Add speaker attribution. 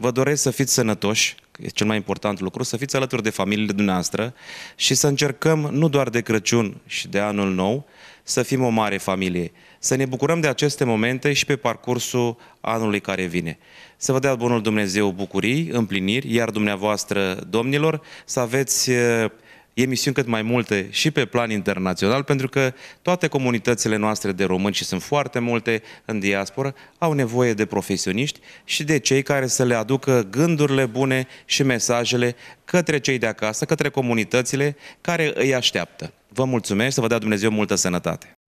Speaker 1: Vă doresc să fiți sănătoși, e cel mai important lucru, să fiți alături de familiile dumneavoastră și să încercăm, nu doar de Crăciun și de Anul Nou, să fim o mare familie. Să ne bucurăm de aceste momente și pe parcursul anului care vine. Să vă dea Bunul Dumnezeu bucurii, împliniri, iar dumneavoastră, domnilor, să aveți eh, emisiuni cât mai multe și pe plan internațional, pentru că toate comunitățile noastre de români, și sunt foarte multe în diasporă, au nevoie de profesioniști și de cei care să le aducă gândurile bune și mesajele către cei de acasă, către comunitățile care îi așteaptă. Vă mulțumesc, să vă dea Dumnezeu multă sănătate!